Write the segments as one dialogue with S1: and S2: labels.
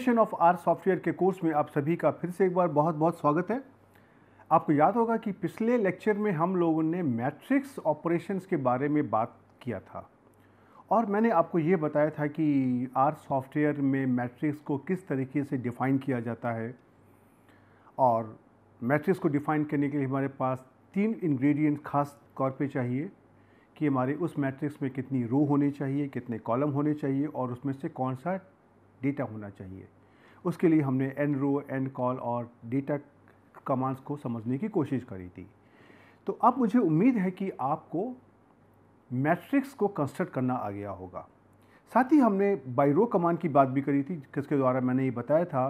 S1: foundation of R software के course में आप सभी का फिर से एक बार बहुत बहुत स्वागत है आपको याद होगा कि पिछले लेक्चर में हम लोगों ने मैट्रिक्स ऑपरेशंस के बारे में बात किया था और मैंने आपको ये बताया था कि आर सॉफ्टवेयर में मैट्रिक्स को किस तरीके से डिफ़ाइन किया जाता है और मैट्रिक्स को डिफ़ाइन करने के लिए हमारे पास तीन इंग्रेडिएंट खास तौर पे चाहिए कि हमारे उस मैट्रिक्स में कितनी रो होनी चाहिए कितने कॉलम होने चाहिए और उसमें से कौन सा डेटा होना चाहिए उसके लिए हमने एन रो एंड कॉल और डेटा कमांड्स को समझने की कोशिश करी थी तो अब मुझे उम्मीद है कि आपको मैट्रिक्स को कंस्ट्रक्ट करना आ गया होगा साथ ही हमने बाई रो कमांड की बात भी करी थी जिसके द्वारा मैंने ये बताया था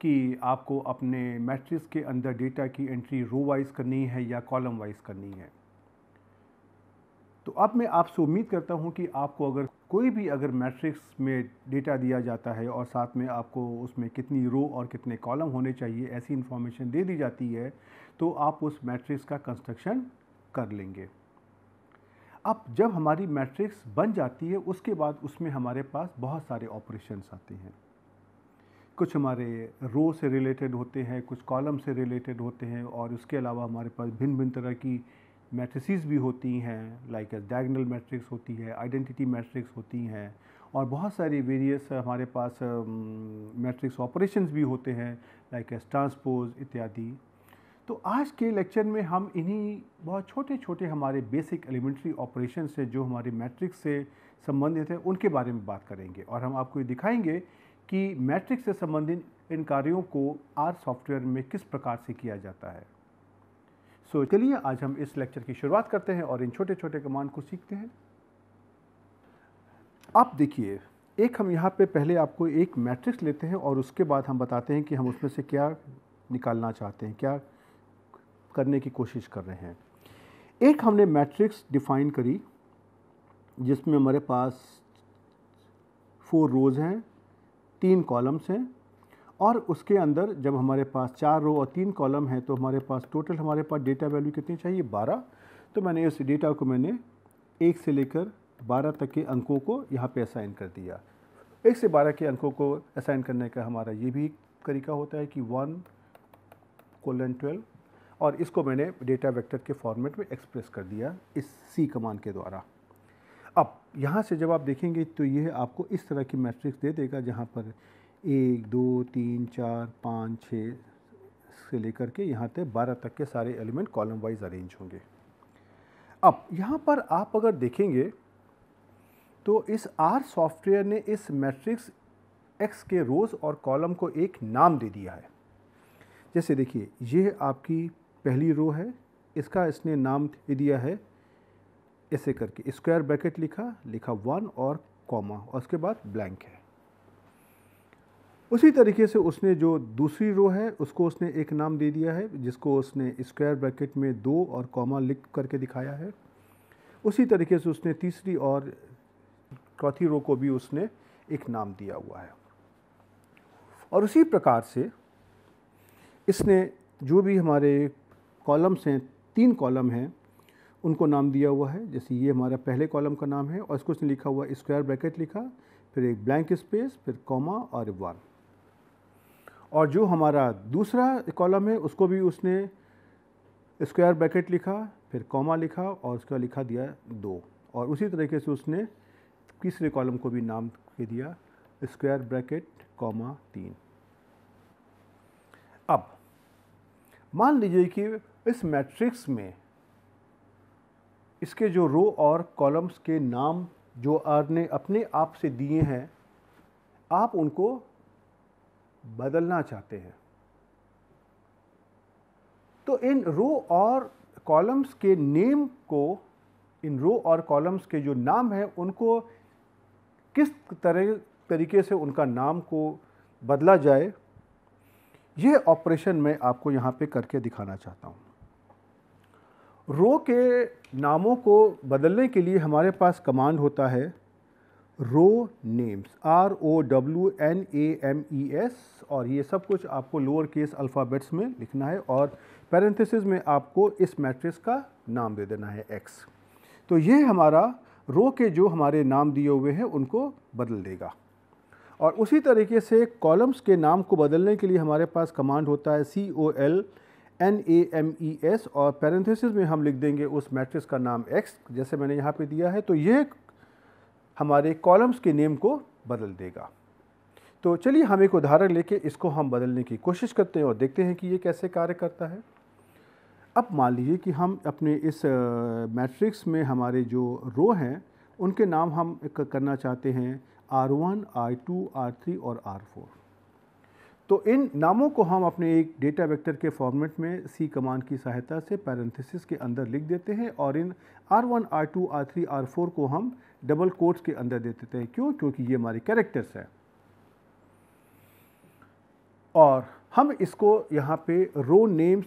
S1: कि आपको अपने मैट्रिक्स के अंदर डेटा की एंट्री रो वाइज करनी है या कॉलम वाइज करनी है तो अब मैं आपसे उम्मीद करता हूँ कि आपको अगर कोई भी अगर मैट्रिक्स में डेटा दिया जाता है और साथ में आपको उसमें कितनी रो और कितने कॉलम होने चाहिए ऐसी इन्फॉर्मेशन दे दी जाती है तो आप उस मैट्रिक्स का कंस्ट्रक्शन कर लेंगे अब जब हमारी मैट्रिक्स बन जाती है उसके बाद उसमें हमारे पास बहुत सारे ऑपरेशंस आते हैं कुछ हमारे रो से रिलेटेड होते हैं कुछ कॉलम से रिलेटेड होते हैं और उसके अलावा हमारे पास भिन्न भिन्न तरह की मैट्रिसेस भी होती हैं लाइक डायगनल मैट्रिक्स होती है आइडेंटिटी मैट्रिक्स होती हैं और बहुत सारी वेरियस हमारे पास मैट्रिक्स um, ऑपरेशंस भी होते हैं लाइक एस ट्रांसपोज इत्यादि तो आज के लेक्चर में हम इन्हीं बहुत छोटे छोटे हमारे बेसिक एलिमेंट्री ऑपरेशन से जो हमारे मैट्रिक्स से संबंधित है उनके बारे में बात करेंगे और हम आपको ये दिखाएंगे कि मैट्रिक्स से संबंधित इन कार्यों को आर सॉफ्टवेयर में किस प्रकार से किया जाता है सो so, चलिए आज हम इस लेक्चर की शुरुआत करते हैं और इन छोटे छोटे कमांड को सीखते हैं आप देखिए एक हम यहाँ पे पहले आपको एक मैट्रिक्स लेते हैं और उसके बाद हम बताते हैं कि हम उसमें से क्या निकालना चाहते हैं क्या करने की कोशिश कर रहे हैं एक हमने मैट्रिक्स डिफाइन करी जिसमें हमारे पास फोर रोज़ हैं तीन कॉलम्स हैं और उसके अंदर जब हमारे पास चार रो और तीन कॉलम है तो हमारे पास टोटल हमारे पास डेटा वैल्यू कितनी चाहिए बारह तो मैंने इस डेटा को मैंने एक से लेकर बारह तक के अंकों को यहाँ पे असाइन कर दिया एक से बारह के अंकों को असाइन करने का हमारा ये भी तरीका होता है कि वन कोलन ट्वेल्व और इसको मैंने डेटा वेक्टर के फॉर्मेट में एक्सप्रेस कर दिया इस सी कमान के द्वारा अब यहाँ से जब आप देखेंगे तो यह आपको इस तरह की मैट्रिक्स दे देगा जहाँ पर एक दो तीन चार पाँच छः से लेकर के यहाँ तक बारह तक के सारे एलिमेंट कॉलम वाइज अरेंज होंगे अब यहाँ पर आप अगर देखेंगे तो इस आर सॉफ्टवेयर ने इस मैट्रिक्स एक्स के रोज़ और कॉलम को एक नाम दे दिया है जैसे देखिए ये आपकी पहली रो है इसका इसने नाम दे दिया है ऐसे करके स्क्वायर ब्रैकेट लिखा लिखा वन और कॉमा और उसके बाद ब्लैंक है उसी तरीके से उसने जो दूसरी रो है उसको उसने एक नाम दे दिया है जिसको उसने स्क्वायर ब्रैकेट में दो और कॉमा लिख करके दिखाया है उसी तरीके से उसने तीसरी और चौथी रो को भी उसने एक नाम दिया हुआ है और उसी प्रकार से इसने जो भी हमारे कॉलम्स हैं तीन कॉलम हैं उनको नाम दिया हुआ है जैसे ये हमारा पहले कॉलम का नाम है और इसको उसने लिखा हुआ स्क्वायर ब्रैकेट लिखा फिर एक ब्लैंक स्पेस फिर कॉमा और वन और जो हमारा दूसरा कॉलम है उसको भी उसने स्क्वायर ब्रैकेट लिखा फिर कॉमा लिखा और उसका लिखा दिया दो और उसी तरीके से उसने तीसरे कॉलम को भी नाम के दिया स्क्वायर ब्रैकेट कॉमा तीन अब मान लीजिए कि इस मैट्रिक्स में इसके जो रो और कॉलम्स के नाम जो आर ने अपने आप से दिए हैं आप उनको बदलना चाहते हैं तो इन रो और कॉलम्स के नेम को इन रो और कॉलम्स के जो नाम हैं उनको किस तरह तरीके से उनका नाम को बदला जाए यह ऑपरेशन मैं आपको यहाँ पे करके दिखाना चाहता हूँ रो के नामों को बदलने के लिए हमारे पास कमांड होता है row names R O W N A M E S और ये सब कुछ आपको लोअर केस अल्फ़ाबेट्स में लिखना है और पैरेंथिस में आपको इस मैट्रिक्स का नाम दे देना है एक्स तो ये हमारा रो के जो हमारे नाम दिए हुए हैं उनको बदल देगा और उसी तरीके से कॉलम्स के नाम को बदलने के लिए हमारे पास कमांड होता है C O L N A M E S और पैरेंथिस में हम लिख देंगे उस मैट्रिक्स का नाम एक्स जैसे मैंने यहाँ पे दिया है तो ये हमारे कॉलम्स के नेम को बदल देगा तो चलिए हम एक उदाहरण लेके इसको हम बदलने की कोशिश करते हैं और देखते हैं कि ये कैसे कार्य करता है अब मान लीजिए कि हम अपने इस मैट्रिक्स में हमारे जो रो हैं उनके नाम हम करना चाहते हैं R one R two R three और आर फोर तो इन नामों को हम अपने एक डेटा वेक्टर के फॉर्मेट में सी कमांड की सहायता से पैरेंथेसिस के अंदर लिख देते हैं और इन R one R two R three R four को हम डबल कोट्स के अंदर दे देते हैं क्यों क्योंकि ये हमारे कैरेक्टर्स हैं और हम इसको यहाँ पे रो नेम्स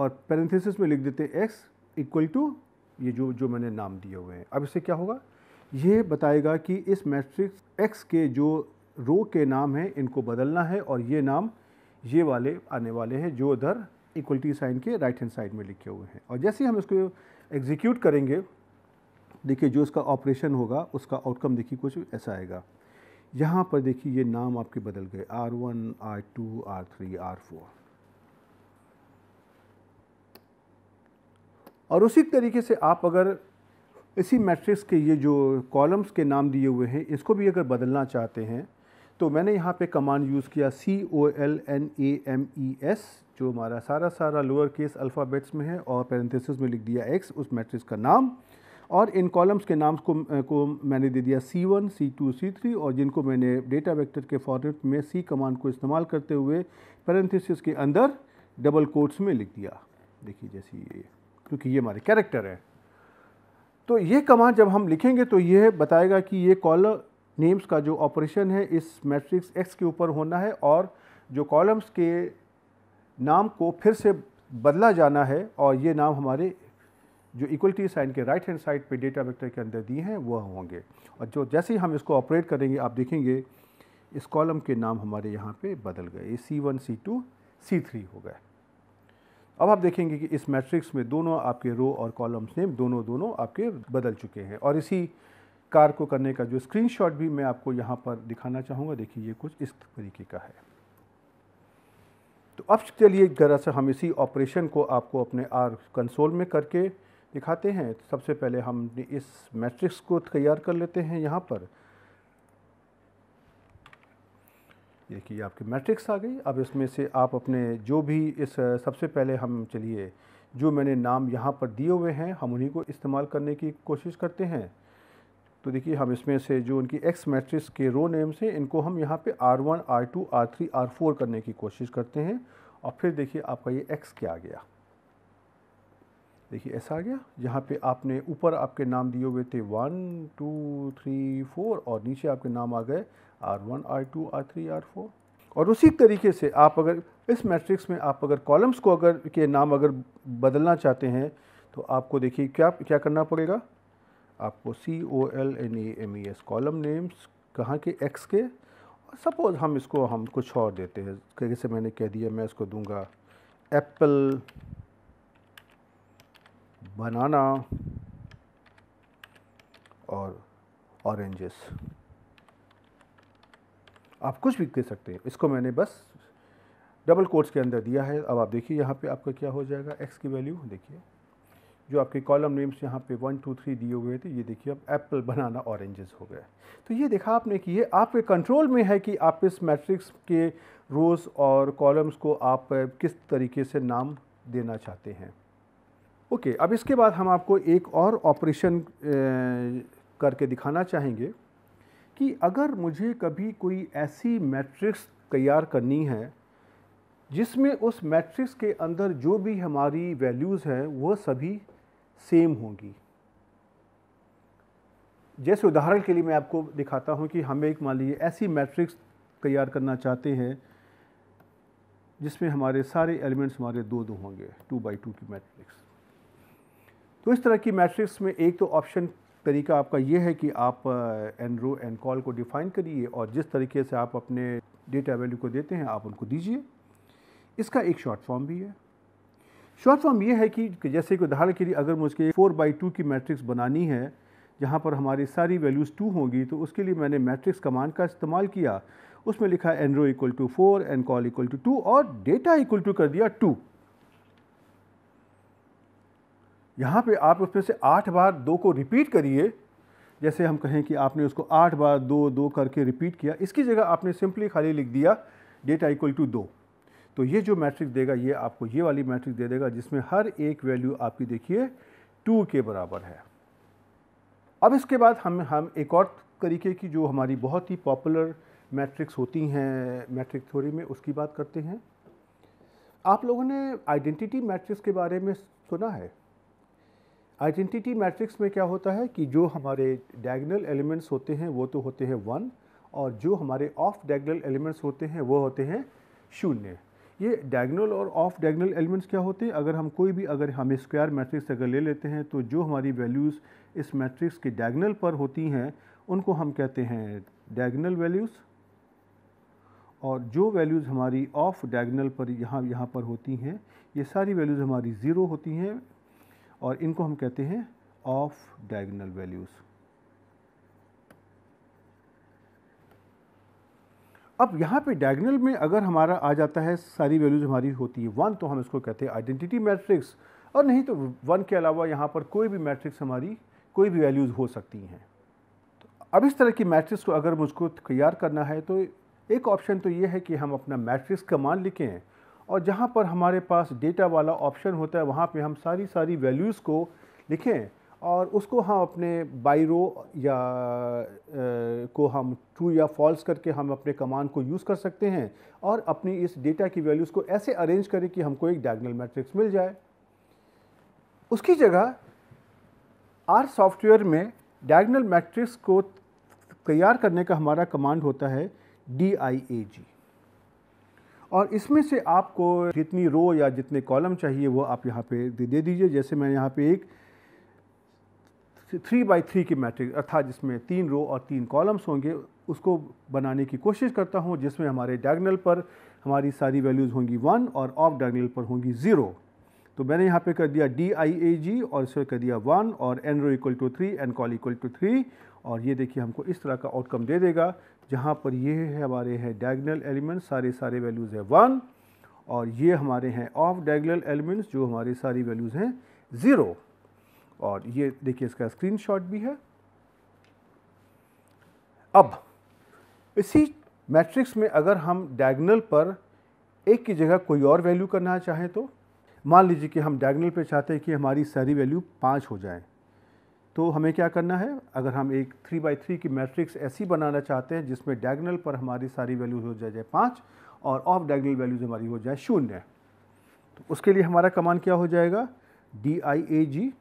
S1: और पैरेंथेसिस में लिख देते हैं एक्स इक्वल टू ये जो जो मैंने नाम दिए हुए हैं अब इससे क्या होगा ये बताएगा कि इस मैट्रिक्स एक्स के जो रो के नाम हैं इनको बदलना है और ये नाम ये वाले आने वाले हैं जो उधर इक्वलिटी साइन के राइट हैंड साइड में लिखे हुए हैं और जैसे ही हम इसको एग्जीक्यूट करेंगे देखिए जो इसका ऑपरेशन होगा उसका आउटकम देखिए कुछ ऐसा आएगा यहाँ पर देखिए ये नाम आपके बदल गए R one R two R three R four और उसी तरीके से आप अगर इसी मैट्रिक्स के ये जो कॉलम्स के नाम दिए हुए हैं इसको भी अगर बदलना चाहते हैं तो मैंने यहाँ पे कमांड यूज़ किया C O L N A M E S जो हमारा सारा सारा लोअर केस अल्फ़ाबेट्स में है और पैरेंथेसिस में लिख दिया एक्स उस मैट्रिक्स का नाम और इन कॉलम्स के नाम को को मैंने दे दिया C one C two C three और जिनको मैंने डेटा वेक्टर के फॉर्मेट में सी कमांड को इस्तेमाल करते हुए पैरेंथिस के अंदर डबल कोट्स में लिख दिया देखिए जैसे ये क्योंकि ये हमारे कैरेक्टर हैं तो ये कमांड जब हम लिखेंगे तो ये बताएगा कि ये कॉल नेम्स का जो ऑपरेशन है इस मैट्रिक्स एक्स के ऊपर होना है और जो कॉलम्स के नाम को फिर से बदला जाना है और ये नाम हमारे जो इक्वलिटी साइन के राइट हैंड साइड पे डेटा वेक्टर के अंदर दिए हैं वह होंगे और जो जैसे ही हम इसको ऑपरेट करेंगे आप देखेंगे इस कॉलम के नाम हमारे यहाँ पे बदल गए ये C one C two C three हो गए अब आप देखेंगे कि इस मैट्रिक्स में दोनों आपके रो और कॉलम्स नेम दोनों दोनों आपके बदल चुके हैं और इसी कार को करने का जो स्क्रीन भी मैं आपको यहाँ पर दिखाना चाहूँगा देखिए ये कुछ इस तरीके का है तो अब चलिए ज़रा से हम इसी ऑपरेशन को आपको अपने आर कंसोल में करके दिखाते हैं तो सबसे पहले हम इस मैट्रिक्स को तैयार कर लेते हैं यहाँ पर देखिए आपकी मैट्रिक्स आ गई अब इसमें से आप अपने जो भी इस सबसे पहले हम चलिए जो मैंने नाम यहाँ पर दिए हुए हैं हम उन्हीं को इस्तेमाल करने की कोशिश करते हैं तो देखिए हम इसमें से जो उनकी एक्स मैट्रिक्स के रो नेम से इनको हम यहाँ पे R one R two R three R four करने की कोशिश करते हैं और फिर देखिए आपका ये एक्स क्या आ गया देखिए ऐसा आ गया यहाँ पे आपने ऊपर आपके नाम दिए हुए थे वन टू थ्री फोर और नीचे आपके नाम आ गए R one R two R three R four और उसी तरीके से आप अगर इस मैट्रिक्स में आप अगर कॉलम्स को अगर के नाम अगर बदलना चाहते हैं तो आपको देखिए क्या क्या करना पड़ेगा आपको C O L N A M E S column names कहाँ के एक्स के और सपोज़ हम इसको हम कुछ और देते हैं जैसे मैंने कह दिया मैं इसको दूंगा एप्पल बनाना और ऑरेंजेस आप कुछ भी कह सकते हैं इसको मैंने बस डबल कोर्स के अंदर दिया है अब आप देखिए यहाँ पे आपका क्या हो जाएगा एक्स की वैल्यू देखिए जो आपके कॉलम नेम्स यहाँ पे वन टू थ्री दिए हुए थे ये देखिए अब एप्पल बनाना ऑरेंजेस हो गया तो ये देखा आपने कि ये आपके कंट्रोल में है कि आप इस मैट्रिक्स के रोज़ और कॉलम्स को आप किस तरीके से नाम देना चाहते हैं ओके अब इसके बाद हम आपको एक और ऑपरेशन करके दिखाना चाहेंगे कि अगर मुझे कभी कोई ऐसी मैट्रिक्स तैयार करनी है जिसमें उस मैट्रिक्स के अंदर जो भी हमारी वैल्यूज़ हैं वह सभी सेम होंगी जैसे उदाहरण के लिए मैं आपको दिखाता हूं कि हमें एक मान लीजिए ऐसी मैट्रिक्स तैयार करना चाहते हैं जिसमें हमारे सारे एलिमेंट्स हमारे दो दो होंगे टू बाई टू की मैट्रिक्स तो इस तरह की मैट्रिक्स में एक तो ऑप्शन तरीका आपका ये है कि आप एन रो एंड कॉल को डिफ़ाइन करिए और जिस तरीके से आप अपने डेटा वैल्यू को देते हैं आप उनको दीजिए इसका एक शॉर्ट फॉर्म भी है शॉर्ट फॉर्म यह है कि जैसे कि उदाहरण के लिए अगर मुझे फोर बाई टू की मैट्रिक्स बनानी है जहाँ पर हमारी सारी वैल्यूज़ टू होंगी तो उसके लिए मैंने मैट्रिक्स कमांड का इस्तेमाल किया उसमें लिखा row equal to four and col equal to two और डेटा इक्वल टू कर दिया टू यहाँ पे आप उसमें से आठ बार दो को रिपीट करिए जैसे हम कहें कि आपने उसको आठ बार दो दो करके रिपीट किया इसकी जगह आपने सिंपली खाली लिख दिया डेटा इक्वल टू दो तो ये जो मैट्रिक्स देगा ये आपको ये वाली मैट्रिक्स दे देगा जिसमें हर एक वैल्यू आपकी देखिए टू के बराबर है अब इसके बाद हम हम एक और तरीके की जो हमारी बहुत ही पॉपुलर मैट्रिक्स होती हैं मैट्रिक थ्योरी में उसकी बात करते हैं आप लोगों ने आइडेंटिटी मैट्रिक्स के बारे में सुना है आइडेंटिटी मैट्रिक्स में क्या होता है कि जो हमारे डायगनल एलिमेंट्स होते हैं वो तो होते हैं वन और जो हमारे ऑफ डायगनल एलिमेंट्स होते हैं वो होते हैं शून्य ये डायगनल और ऑफ डायगनल एलिमेंट्स क्या होते हैं अगर हम कोई भी अगर हम स्क्वायर मैट्रिक्स अगर ले लेते हैं तो जो हमारी वैल्यूज़ इस मैट्रिक्स के डायगनल पर होती हैं उनको हम कहते हैं डायगनल वैल्यूज़ और जो वैल्यूज़ हमारी ऑफ डायगनल पर यहाँ यहाँ पर होती हैं ये सारी वैल्यूज़ हमारी ज़ीरो होती हैं और इनको हम कहते हैं ऑफ डायगोनल वैल्यूज़ अब यहाँ पे डायगनल में अगर हमारा आ जाता है सारी वैल्यूज हमारी होती है वन तो हम इसको कहते हैं आइडेंटिटी मैट्रिक्स और नहीं तो वन के अलावा यहाँ पर कोई भी मैट्रिक्स हमारी कोई भी वैल्यूज़ हो सकती हैं तो अब इस तरह की मैट्रिक्स को अगर मुझको तैयार करना है तो एक ऑप्शन तो ये है कि हम अपना मैट्रिक्स का मान लिखें और जहाँ पर हमारे पास डेटा वाला ऑप्शन होता है वहाँ पे हम सारी सारी वैल्यूज़ को लिखें और उसको हम अपने बायरो या आ, को हम ट्रू या फॉल्स करके हम अपने कमांड को यूज़ कर सकते हैं और अपनी इस डेटा की वैल्यूज़ को ऐसे अरेंज करें कि हमको एक डायगनल मैट्रिक्स मिल जाए उसकी जगह आर सॉफ्टवेयर में डायगनल मैट्रिक्स को तैयार करने का हमारा कमांड होता है डी आई ए जी और इसमें से आपको जितनी रो या जितने कॉलम चाहिए वो आप यहाँ पे दे दीजिए जैसे मैं यहाँ पे एक थ्री बाई थ्री की मैट्रिक्स अर्थात जिसमें तीन रो और तीन कॉलम्स होंगे उसको बनाने की कोशिश करता हूँ जिसमें हमारे डायगनल पर हमारी सारी वैल्यूज़ होंगी वन और ऑफ डायगनल पर होंगी ज़ीरो तो मैंने यहाँ पे कर दिया डी आई ए जी और इसमें कर दिया वन और N row equal to three N col equal to three और ये देखिए हमको इस तरह का आउटकम दे देगा जहाँ पर ये है हमारे हैं डायगनल एलिमेंट्स सारे सारे वैल्यूज़ है वन और ये हमारे हैं ऑफ डायगनल एलिमेंट्स जो हमारे सारी वैल्यूज़ हैं ज़ीरो और ये देखिए इसका स्क्रीन भी है अब इसी मैट्रिक्स में अगर हम डायगनल पर एक की जगह कोई और वैल्यू करना चाहें तो मान लीजिए कि हम डायगनल पे चाहते हैं कि हमारी सारी वैल्यू पाँच हो जाए तो हमें क्या करना है अगर हम एक थ्री बाई थ्री की मैट्रिक्स ऐसी बनाना चाहते हैं जिसमें डायगनल पर हमारी सारी वैल्यूज हो जाए पाँच और ऑफ डायगनल वैल्यूज़ हमारी हो जाए शून्य तो उसके लिए हमारा कमान क्या हो जाएगा डी आई ए जी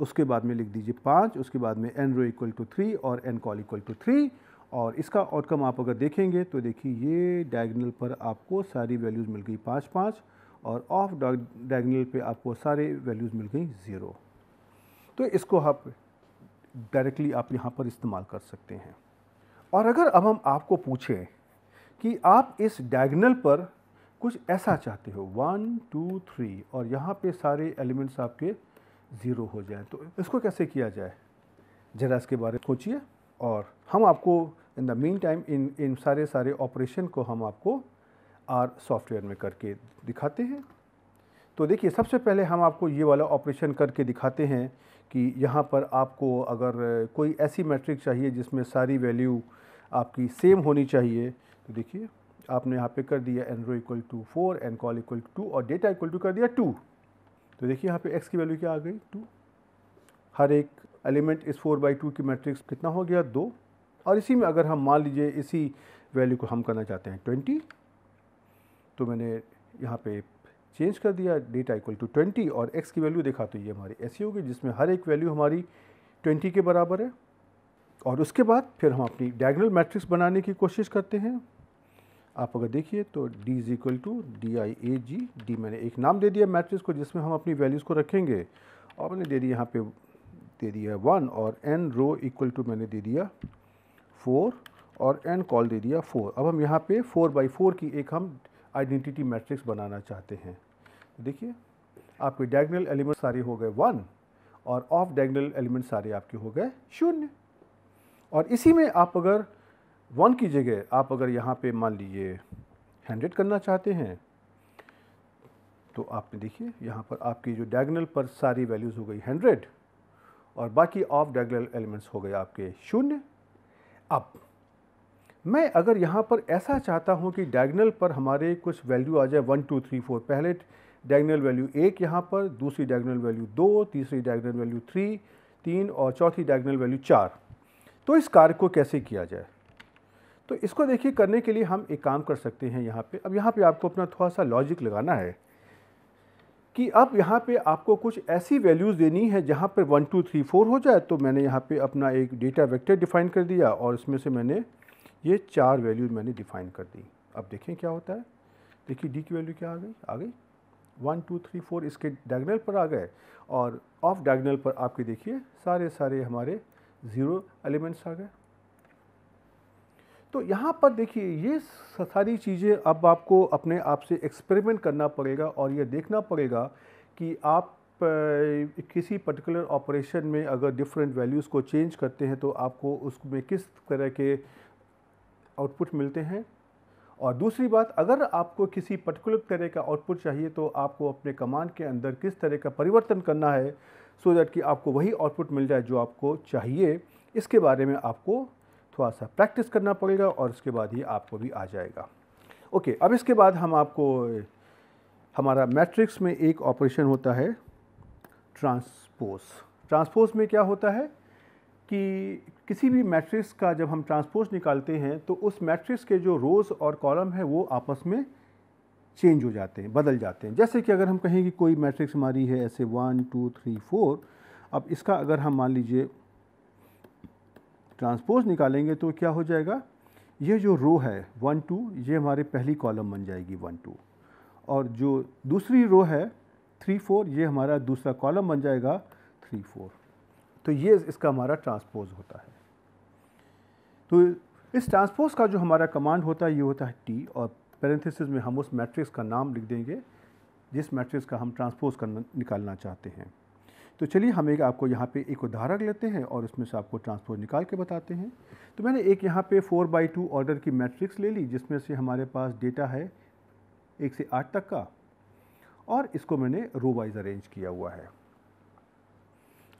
S1: उसके बाद में लिख दीजिए पाँच उसके बाद में N row equal to three और N col equal to three और इसका आउटकम आप अगर देखेंगे तो देखिए ये डायगनल पर आपको सारी वैल्यूज़ मिल गई पाँच पाँच और ऑफ डायगनल पे आपको सारे वैल्यूज़ मिल गई ज़ीरो तो इसको आप डायरेक्टली आप यहाँ पर इस्तेमाल कर सकते हैं और अगर अब हम आपको पूछें कि आप इस डायगनल पर कुछ ऐसा चाहते हो वन टू थ्री और यहाँ पे सारे एलिमेंट्स आपके ज़ीरो हो जाएं तो इसको कैसे किया जाए ज़रा इसके बारे में सोचिए और हम आपको इन द मीन टाइम इन इन सारे सारे ऑपरेशन को हम आपको आर सॉफ्टवेयर में करके दिखाते हैं तो देखिए सबसे पहले हम आपको ये वाला ऑपरेशन करके दिखाते हैं कि यहाँ पर आपको अगर कोई ऐसी मैट्रिक चाहिए जिसमें सारी वैल्यू आपकी सेम होनी चाहिए तो देखिए आपने यहाँ पे कर दिया N row equal to four N col equal to two और डेटा इक्वल टू कर दिया टू तो देखिए यहाँ पे एक्स की वैल्यू क्या आ गई टू हर एक एलिमेंट इस फोर बाई टू की मैट्रिक्स कितना हो गया दो और इसी में अगर हम मान लीजिए इसी वैल्यू को हम करना चाहते हैं ट्वेंटी तो मैंने यहाँ पे चेंज कर दिया डेटा इक्वल टू ट्वेंटी और एक्स की वैल्यू देखा तो ये हमारी ऐसी होगी जिसमें हर एक वैल्यू हमारी ट्वेंटी के बराबर है और उसके बाद फिर हम अपनी डायगनल मैट्रिक्स बनाने की कोशिश करते हैं आप अगर देखिए तो d is equal to D I A G D मैंने एक नाम दे दिया मैट्रिक्स को जिसमें हम अपनी वैल्यूज़ को रखेंगे और मैंने दे दिया यहाँ पे दे दिया वन और n रो इक्वल टू मैंने दे दिया फोर और n कॉल दे दिया फोर अब हम यहाँ पे फोर बाई फोर की एक हम आइडेंटिटी मैट्रिक्स बनाना चाहते हैं देखिए आपके डायगनल एलिमेंट सारे हो गए वन और ऑफ डायगनल एलिमेंट सारे आपके हो गए शून्य और इसी में आप अगर वन की जगह आप अगर यहाँ पे मान लीजिए हंड्रेड करना चाहते हैं तो आपने देखिए यहाँ पर आपकी जो डायगनल पर सारी वैल्यूज़ हो गई हंड्रेड और बाकी ऑफ डायगनल एलिमेंट्स हो गए आपके शून्य अब मैं अगर यहाँ पर ऐसा चाहता हूँ कि डायगनल पर हमारे कुछ वैल्यू आ जाए वन टू थ्री फोर पहले डायगनल वैल्यू एक यहाँ पर दूसरी डायगनल वैल्यू दो तीसरी डायगनल वैल्यू थ्री तीन और चौथी डायगनल वैल्यू चार तो इस कार्य को कैसे किया जाए तो इसको देखिए करने के लिए हम एक काम कर सकते हैं यहाँ पे अब यहाँ पे आपको अपना थोड़ा सा लॉजिक लगाना है कि अब यहाँ पे आपको कुछ ऐसी वैल्यूज़ देनी है जहाँ पर वन टू थ्री फोर हो जाए तो मैंने यहाँ पे अपना एक डेटा वेक्टर डिफाइन कर दिया और इसमें से मैंने ये चार वैल्यूज मैंने डिफ़ाइन कर दी अब देखें क्या होता है देखिए डी की वैल्यू क्या आ गई आ गई वन टू थ्री फोर इसके डायगनल पर आ गए और ऑफ डायगनल पर आपके देखिए सारे सारे हमारे ज़ीरो एलिमेंट्स आ गए तो यहाँ पर देखिए ये सारी चीज़ें अब आपको अपने आप से एक्सपेरिमेंट करना पड़ेगा और ये देखना पड़ेगा कि आप किसी पर्टिकुलर ऑपरेशन में अगर डिफरेंट वैल्यूज़ को चेंज करते हैं तो आपको उसमें किस तरह के आउटपुट मिलते हैं और दूसरी बात अगर आपको किसी पर्टिकुलर तरह का आउटपुट चाहिए तो आपको अपने कमांड के अंदर किस तरह का परिवर्तन करना है सो so दैट कि आपको वही आउटपुट मिल जाए जो आपको चाहिए इसके बारे में आपको थोड़ा सा प्रैक्टिस करना पड़ेगा और उसके बाद ही आपको भी आ जाएगा ओके okay, अब इसके बाद हम आपको हमारा मैट्रिक्स में एक ऑपरेशन होता है ट्रांसपोज ट्रांसपोज में क्या होता है कि किसी भी मैट्रिक्स का जब हम ट्रांसपोज निकालते हैं तो उस मैट्रिक्स के जो रोज़ और कॉलम है वो आपस में चेंज हो जाते हैं बदल जाते हैं जैसे कि अगर हम कहें कि कोई मैट्रिक्स हमारी है ऐसे वन टू थ्री फोर अब इसका अगर हम मान लीजिए ट्रांसपोज निकालेंगे तो क्या हो जाएगा ये जो रो है वन टू ये हमारे पहली कॉलम बन जाएगी वन टू और जो दूसरी रो है थ्री फोर ये हमारा दूसरा कॉलम बन जाएगा थ्री फोर तो ये इसका हमारा ट्रांसपोज होता है तो इस ट्रांसपोज का जो हमारा कमांड होता है ये होता है टी और पैरेंथेसिस में हम उस मैट्रिक्स का नाम लिख देंगे जिस मैट्रिक्स का हम ट्रांसपोज करना निकालना चाहते हैं तो चलिए हम एक आपको यहाँ पे एक उदाहरण लेते हैं और उसमें से आपको ट्रांसपोज निकाल के बताते हैं तो मैंने एक यहाँ पे फोर बाई टू ऑर्डर की मैट्रिक्स ले ली जिसमें से हमारे पास डेटा है एक से आठ तक का और इसको मैंने रो वाइज अरेंज किया हुआ है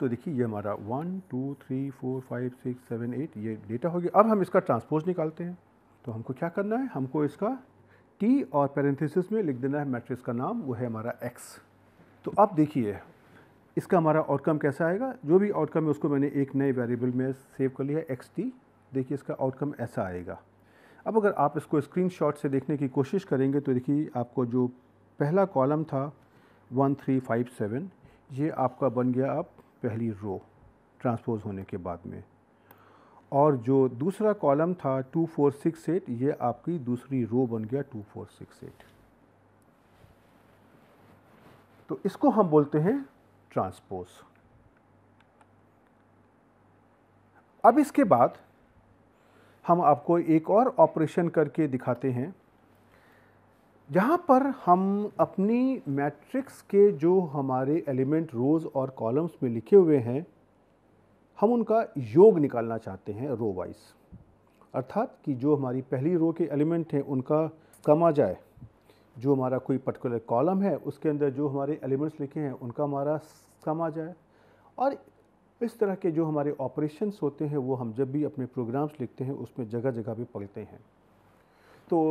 S1: तो देखिए ये हमारा one two three four five six seven eight ये डेटा हो गया अब हम इसका ट्रांसपोज निकालते हैं तो हमको क्या करना है हमको इसका टी और पैरेंथिस में लिख देना है मैट्रिक्स का नाम वो है हमारा एक्स तो अब देखिए इसका हमारा आउटकम कैसा आएगा जो भी आउटकम है उसको मैंने एक नए वेरिएबल में सेव कर लिया है एक्स टी देखिए इसका आउटकम ऐसा आएगा अब अगर आप इसको शॉट से देखने की कोशिश करेंगे तो देखिए आपको जो पहला कॉलम था वन थ्री फाइव सेवन ये आपका बन गया अब पहली रो ट्रांसपोज होने के बाद में और जो दूसरा कॉलम था टू फोर सिक्स एट ये आपकी दूसरी रो बन गया टू फोर सिक्स एट तो इसको हम बोलते हैं ट्रांसपोज अब इसके बाद हम आपको एक और ऑपरेशन करके दिखाते हैं जहाँ पर हम अपनी मैट्रिक्स के जो हमारे एलिमेंट रोज़ और कॉलम्स में लिखे हुए हैं हम उनका योग निकालना चाहते हैं रो वाइज अर्थात कि जो हमारी पहली रो के एलिमेंट हैं उनका कम आ जाए जो हमारा कोई पर्टिकुलर कॉलम है उसके अंदर जो हमारे एलिमेंट्स लिखे हैं उनका हमारा कम आ जाए और इस तरह के जो हमारे ऑपरेशंस होते हैं वो हम जब भी अपने प्रोग्राम्स लिखते हैं उसमें जगह जगह भी पलते हैं तो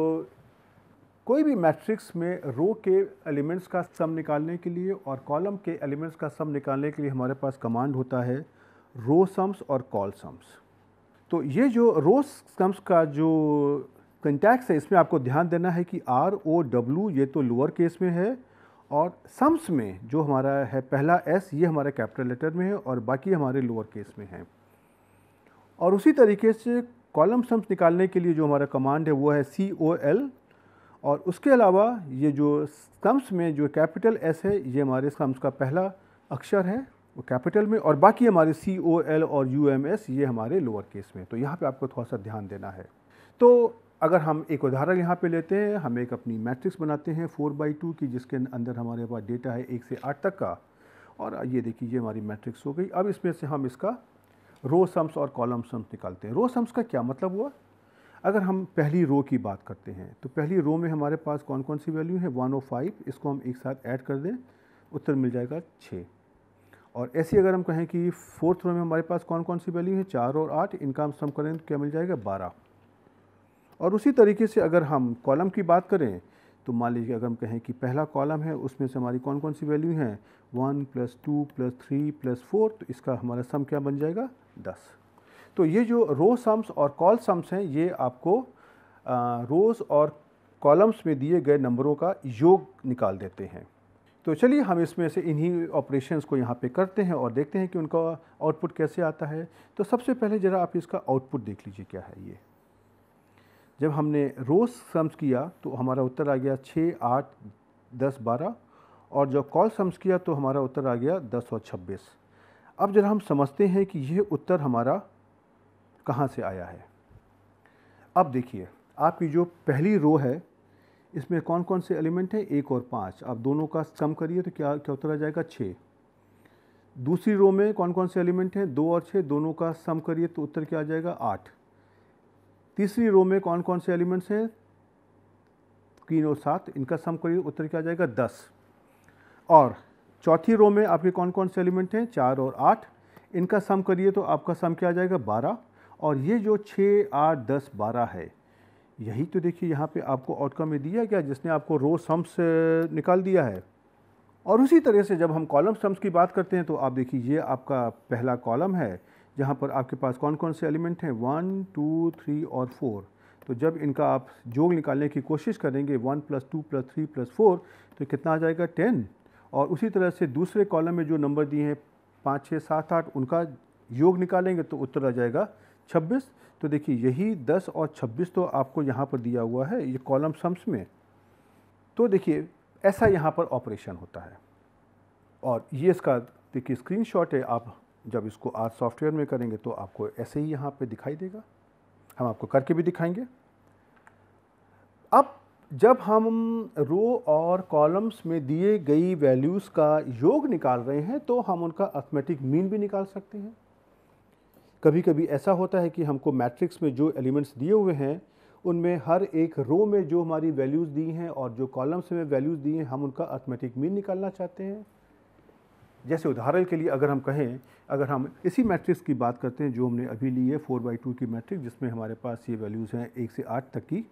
S1: कोई भी मैट्रिक्स में रो के एलिमेंट्स का सम निकालने के लिए और कॉलम के एलिमेंट्स का सम निकालने के लिए हमारे पास कमांड होता है रो सम्स और कॉल सम्स तो ये जो रो सम्स का जो कंटैक्स है इसमें आपको ध्यान देना है कि आर ओ डब्ल्यू ये तो लोअर केस में है और सम्स में जो हमारा है पहला एस ये हमारे कैपिटल लेटर में है और बाकी हमारे लोअर केस में है और उसी तरीके से कॉलम सम्स निकालने के लिए जो हमारा कमांड है वो है सी ओ एल और उसके अलावा ये जो सम्स में जो कैपिटल एस है ये हमारे सम्स का पहला अक्षर है वो कैपिटल में और बाकी हमारे सी ओ एल और यू एम एस ये हमारे लोअर केस में तो यहाँ पे आपको थोड़ा सा ध्यान देना है तो अगर हम एक उदाहरण यहाँ पे लेते हैं हम एक अपनी मैट्रिक्स बनाते हैं फोर बाई टू की जिसके अंदर हमारे पास डेटा है एक से आठ तक का और ये देखिए ये हमारी मैट्रिक्स हो गई अब इसमें से हम इसका रो सम्स और कॉलम सम्स निकालते हैं रो सम्स का क्या मतलब हुआ अगर हम पहली रो की बात करते हैं तो पहली रो में हमारे पास कौन कौन सी वैल्यू है 105 इसको हम एक साथ ऐड कर दें उत्तर मिल जाएगा छः और ऐसी अगर हम कहें कि फोर्थ रो में हमारे पास कौन कौन सी वैल्यू है चार और आठ इनका हम सम करें तो क्या मिल जाएगा बारह और उसी तरीके से अगर हम कॉलम की बात करें तो मान लीजिए अगर हम कहें कि पहला कॉलम है उसमें से हमारी कौन कौन सी वैल्यू हैं one plus two plus three plus four तो इसका हमारा सम क्या बन जाएगा दस तो ये जो रो सम्स और कॉल सम्स हैं ये आपको रोज़ और कॉलम्स में दिए गए नंबरों का योग निकाल देते हैं तो चलिए हम इसमें से इन्हीं ऑपरेशंस को यहाँ पे करते हैं और देखते हैं कि उनका आउटपुट कैसे आता है तो सबसे पहले ज़रा आप इसका आउटपुट देख लीजिए क्या है ये जब हमने रोज़ सम्स किया तो हमारा उत्तर आ गया छः आठ दस बारह और जब कॉल सम्स किया तो हमारा उत्तर आ गया दस और छब्बीस अब जरा हम समझते हैं कि यह उत्तर हमारा कहाँ से आया है अब देखिए आपकी जो पहली रो है इसमें कौन कौन से एलिमेंट हैं एक और पाँच आप दोनों का सम करिए तो क्या क्या आ जाएगा छः दूसरी रो में कौन कौन से एलिमेंट हैं दो और छः दोनों का सम करिए तो उत्तर क्या आ जाएगा आठ तीसरी रो में कौन कौन से एलिमेंट्स हैं तीन और सात इनका सम करिए तो उत्तर क्या आ जाएगा दस और चौथी रो में आपके कौन कौन से एलिमेंट हैं चार और आठ इनका सम करिए तो आपका सम क्या आ जाएगा बारह और ये जो छः आठ दस बारह है यही तो देखिए यहाँ पे आपको आउटकम में दिया गया जिसने आपको रो सम्स निकाल दिया है और उसी तरह से जब हम कॉलम सम्स की बात करते हैं तो आप देखिए ये आपका पहला कॉलम है जहाँ पर आपके पास कौन कौन से एलिमेंट हैं वन टू थ्री और फोर तो जब इनका आप जोग निकालने की कोशिश करेंगे one plus two plus three plus four तो कितना आ जाएगा टेन और उसी तरह से दूसरे कॉलम में जो नंबर दिए हैं पाँच छः सात आठ उनका योग निकालेंगे तो उत्तर आ जाएगा छब्बीस तो देखिए यही दस और छब्बीस तो आपको यहाँ पर दिया हुआ है ये कॉलम सम्स में तो देखिए ऐसा यहाँ पर ऑपरेशन होता है और ये इसका देखिए स्क्रीन है आप जब इसको आज सॉफ्टवेयर में करेंगे तो आपको ऐसे ही यहाँ पे दिखाई देगा हम आपको करके भी दिखाएंगे अब जब हम रो और कॉलम्स में दिए गई वैल्यूज़ का योग निकाल रहे हैं तो हम उनका अथमेटिक मीन भी निकाल सकते हैं कभी कभी ऐसा होता है कि हमको मैट्रिक्स में जो एलिमेंट्स दिए हुए हैं उनमें हर एक रो में जो हमारी वैल्यूज़ दी हैं और जो कॉलम्स में वैल्यूज़ दी हैं हम उनका अर्थमेटिक मीन निकालना चाहते हैं जैसे उदाहरण के लिए अगर हम कहें अगर हम इसी मैट्रिक्स की बात करते हैं जो हमने अभी ली है फोर बाई टू की मैट्रिक जिसमें हमारे पास ये वैल्यूज़ हैं एक से आठ तक की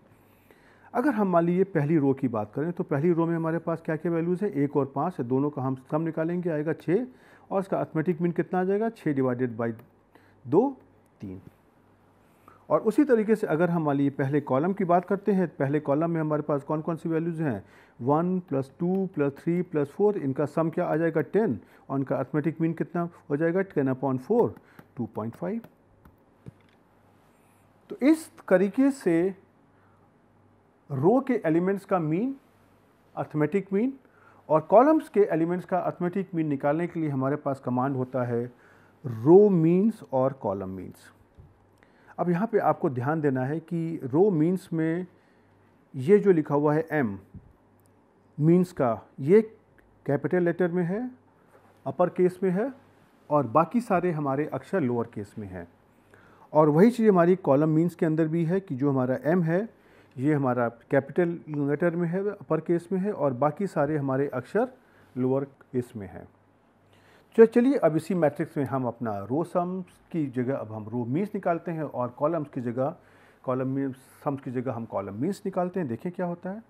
S1: अगर हम मान लीजिए पहली रो की बात करें तो पहली रो में हमारे पास क्या क्या वैल्यूज़ हैं एक और पाँच दोनों का हम सम निकालेंगे आएगा छः और इसका अर्थमेटिक मीन कितना आ जाएगा छः डिवाइडेड बाई दो तीन और उसी तरीके से अगर हम वाली पहले कॉलम की बात करते हैं पहले कॉलम में हमारे पास कौन कौन सी वैल्यूज़ हैं one plus two plus three plus four इनका सम क्या आ जाएगा टेन और इनका अर्थमेटिक मीन कितना हो जाएगा ten upon four two point five तो इस तरीके से रो के एलिमेंट्स का मीन अर्थमेटिक मीन और कॉलम्स के एलिमेंट्स का अर्थमेटिक मीन निकालने के लिए हमारे पास कमांड होता है रो मीन्स और कॉलम मीन्स अब यहाँ पे आपको ध्यान देना है कि रो मीन्स में ये जो लिखा हुआ है एम मीन्स का ये कैपिटल लेटर में है अपर केस में है और बाकी सारे हमारे अक्षर लोअर केस में हैं और वही चीज़ हमारी कॉलम मीन्स के अंदर भी है कि जो हमारा एम है ये हमारा कैपिटल लेटर में है अपर केस में है और बाकी सारे हमारे अक्षर लोअर केस में हैं तो चलिए अब इसी मैट्रिक्स में हम अपना रो सम्स की जगह अब हम रो मीन्स निकालते हैं और कॉलम्स की जगह कॉलम सम्स की जगह हम कॉलम मीन्स निकालते हैं देखें क्या होता है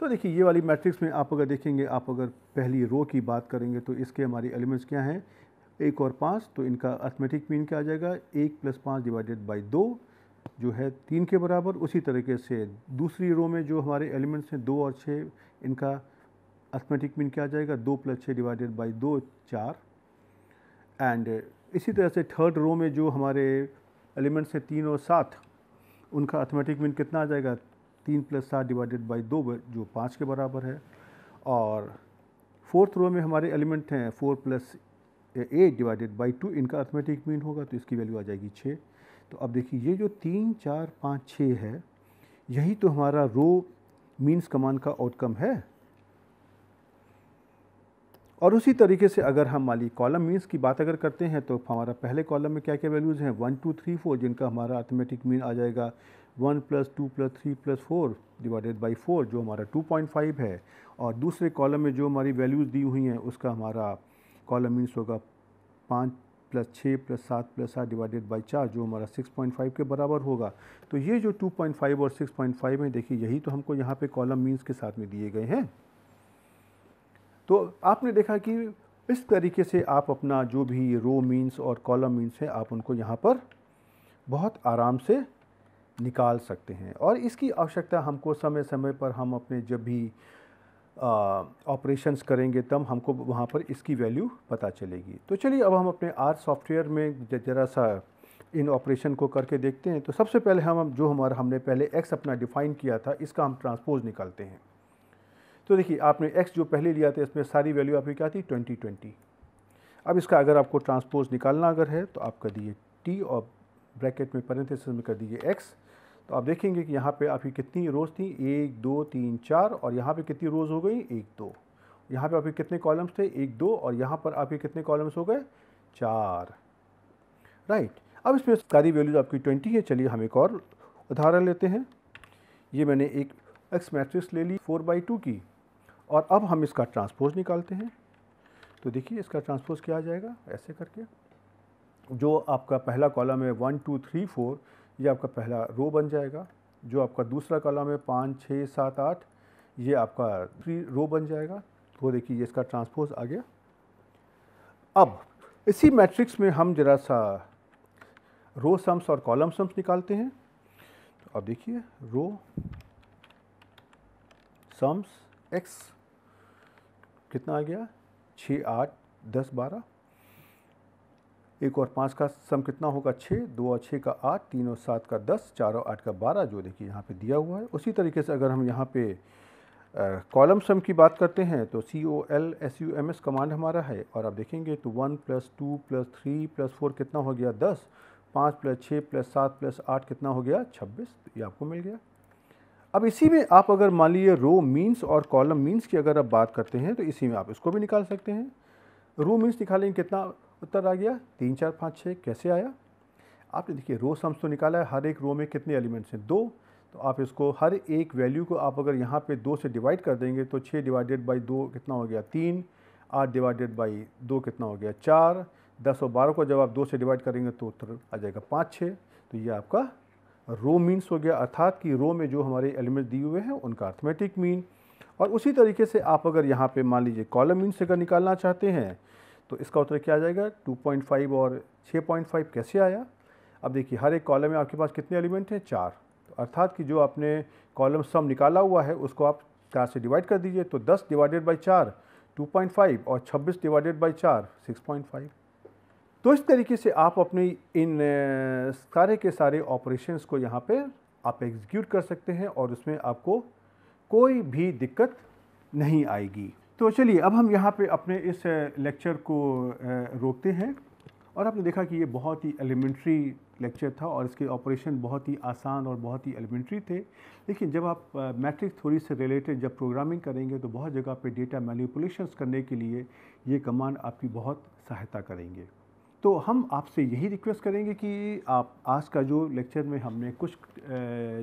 S1: तो देखिए ये वाली मैट्रिक्स में आप अगर देखेंगे आप अगर पहली रो की बात करेंगे तो इसके हमारे एलिमेंट्स क्या हैं एक और पाँच तो इनका अर्थमेटिक मीन क्या आ जाएगा एक प्लस पाँच डिवाइडेड बाई दो जो है तीन के बराबर उसी तरीके से दूसरी रो में जो हमारे एलिमेंट्स हैं दो और छः इनका अर्थमेटिक मीन क्या आ जाएगा दो प्लस छः डिवाइडेड बाई दो चार एंड uh, इसी तरह से थर्ड रो में जो हमारे एलिमेंट्स हैं तीन और सात उनका अथमेटिक मीन कितना आ जाएगा तीन प्लस सात डिवाइडेड बाई दो जो पाँच के बराबर है और फोर्थ रो में हमारे एलिमेंट हैं four plus eight divided by two इनका अथमेटिक मीन होगा तो इसकी वैल्यू आ जाएगी छः तो अब देखिए ये जो तीन चार पाँच छः है यही तो हमारा रो मीन्स कमान का आउटकम है और उसी तरीके से अगर हम माली कॉलम मीन्स की बात अगर करते हैं तो हमारा पहले कॉलम में क्या क्या वैल्यूज़ हैं वन टू थ्री फोर जिनका हमारा अथमेटिक मीन आ जाएगा one plus two plus three plus four divided by four जो हमारा टू पॉइंट फाइव है और दूसरे कॉलम में जो हमारी वैल्यूज़ दी हुई हैं उसका हमारा कॉलम मीन्स होगा पाँच प्लस छः प्लस सात प्लस आठ डिवाइडेड बाई चार जो हमारा सिक्स पॉइंट फाइव के बराबर होगा तो ये जो टू पॉइंट फाइव और सिक्स पॉइंट फाइव है देखिए यही तो हमको यहाँ पे कॉलम मीन्स के साथ में दिए गए हैं तो आपने देखा कि इस तरीके से आप अपना जो भी रो मीन्स और कॉलम मीन्स हैं आप उनको यहाँ पर बहुत आराम से निकाल सकते हैं और इसकी आवश्यकता हमको समय समय पर हम अपने जब भी ऑपरेशंस करेंगे तब हमको वहाँ पर इसकी वैल्यू पता चलेगी तो चलिए अब हम अपने आर सॉफ्टवेयर में ज़रा सा इन ऑपरेशन को करके देखते हैं तो सबसे पहले हम जो हमारा हमने पहले एक्स अपना डिफ़ाइन किया था इसका हम ट्रांसपोज निकालते हैं तो देखिए आपने एक्स जो पहले लिया था इसमें सारी वैल्यू आपकी क्या थी ट्वेंटी ट्वेंटी अब इसका अगर आपको ट्रांसपोज निकालना अगर है तो आप कर दिए टी और ब्रैकेट में पैरेंथेसिस में कर दीजिए एक्स तो आप देखेंगे कि यहाँ पे आपकी कितनी रोज़ थी एक दो तीन चार और यहाँ पे कितनी रोज़ हो गई एक दो यहाँ पे आपके कितने कॉलम्स थे एक दो और यहाँ पर आपके कितने कॉलम्स हो गए चार राइट अब इसमें सारी वैल्यूज आपकी ट्वेंटी है चलिए हम एक और उदाहरण लेते हैं ये मैंने एक एक्स मैट्रिक्स ले ली फोर बाई टू की और अब हम इसका ट्रांसपोज निकालते हैं तो देखिए इसका ट्रांसपोज क्या आ जाएगा ऐसे करके जो आपका पहला कॉलम है वन टू थ्री फोर ये आपका पहला रो बन जाएगा जो आपका दूसरा कॉलम है पाँच छः सात आठ ये आपका थ्री रो बन जाएगा तो देखिए ये इसका ट्रांसपोज आ गया अब इसी मैट्रिक्स में हम ज़रा सा रो सम्स और कॉलम सम्स निकालते हैं तो अब देखिए रो सम्स एक्स कितना आ गया छः आठ दस बारह एक और पाँच का सम कितना होगा छः दो और छः का आठ तीन और सात का दस चार और आठ का बारह जो देखिए यहाँ पे दिया हुआ है उसी तरीके से अगर हम यहाँ पे कॉलम सम की बात करते हैं तो C O L S U M S command हमारा है और आप देखेंगे तो one plus two plus three plus four कितना हो गया दस पाँच प्लस छः प्लस सात प्लस आठ कितना हो गया छब्बीस ये आपको मिल गया अब इसी में आप अगर मान लीजिए रो मीन्स और कॉलम मीन्स की अगर आप बात करते हैं तो इसी में आप इसको भी निकाल सकते हैं रो मीन्स निकालेंगे कितना उत्तर आ गया तीन चार पाँच छः कैसे आया आपने देखिए रो सम्स तो निकाला है हर एक रो में कितने एलिमेंट्स हैं दो तो आप इसको हर एक वैल्यू को आप अगर यहाँ पे दो से डिवाइड कर देंगे तो छः डिवाइडेड बाई दो कितना हो गया तीन आठ डिवाइडेड बाई दो कितना हो गया चार दस और बारह को जब आप दो से डिवाइड करेंगे तो उत्तर आ जाएगा पाँच छः तो ये आपका रो मीन्स हो गया अर्थात कि रो में जो हमारे एलिमेंट दिए हुए हैं उनका अर्थमेटिक मीन और उसी तरीके से आप अगर यहाँ पे मान लीजिए कॉलम मीन से अगर निकालना चाहते हैं तो इसका उत्तर क्या आ जाएगा 2.5 और 6.5 कैसे आया अब देखिए हर एक कॉलम में आपके पास कितने एलिमेंट हैं चार तो अर्थात कि जो आपने कॉलम सम निकाला हुआ है उसको आप चार से डिवाइड कर दीजिए तो दस डिवाइडेड बाई चार टू पॉइंट फाइव और छब्बीस डिवाइडेड बाई चार सिक्स पॉइंट फाइव तो इस तरीके से आप अपने इन सारे के सारे ऑपरेशंस को यहाँ पे आप एग्जीक्यूट कर सकते हैं और उसमें आपको कोई भी दिक्कत नहीं आएगी तो चलिए अब हम यहाँ पे अपने इस लेक्चर को रोकते हैं और आपने देखा कि ये बहुत ही एलिमेंट्री लेक्चर था और इसके ऑपरेशन बहुत ही आसान और बहुत ही एलिमेंट्री थे लेकिन जब आप मैट्रिक्स थोड़ी से रिलेटेड जब प्रोग्रामिंग करेंगे तो बहुत जगह पे डेटा मैनिपुलेशंस करने के लिए ये कमांड आपकी बहुत सहायता करेंगे तो हम आपसे यही रिक्वेस्ट करेंगे कि आप आज का जो लेक्चर में हमने कुछ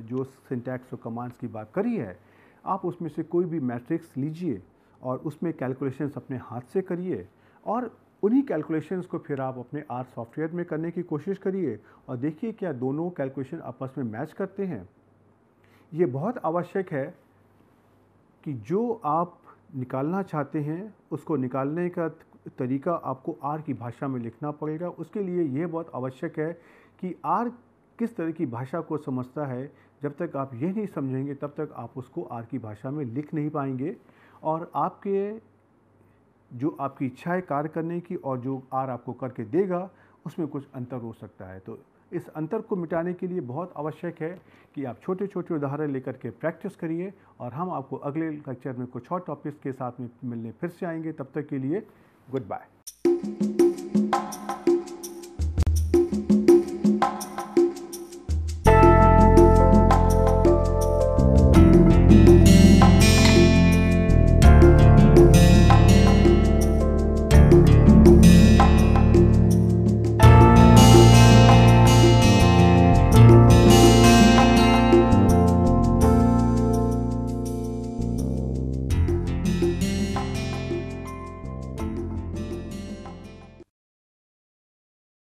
S1: जो सिंटैक्स और कमांड्स की बात करी है आप उसमें से कोई भी मैट्रिक्स लीजिए और उसमें कैलकुलेशंस अपने हाथ से करिए और उन्हीं कैलकुलेशंस को फिर आप अपने आर सॉफ्टवेयर में करने की कोशिश करिए और देखिए क्या दोनों कैलकुलेशन आपस में मैच करते हैं ये बहुत आवश्यक है कि जो आप निकालना चाहते हैं उसको निकालने का तरीका आपको आर की भाषा में लिखना पड़ेगा उसके लिए यह बहुत आवश्यक है कि आर किस तरह की भाषा को समझता है जब तक आप ये नहीं समझेंगे तब तक आप उसको आर की भाषा में लिख नहीं पाएंगे और आपके जो आपकी इच्छा है कार्य करने की और जो आर आपको करके देगा उसमें कुछ अंतर हो सकता है तो इस अंतर को मिटाने के लिए बहुत आवश्यक है कि आप छोटे छोटे उदाहरण लेकर के प्रैक्टिस करिए और हम आपको अगले लेक्चर में कुछ और टॉपिक्स के साथ में मिलने फिर से आएंगे तब तक के लिए goodbye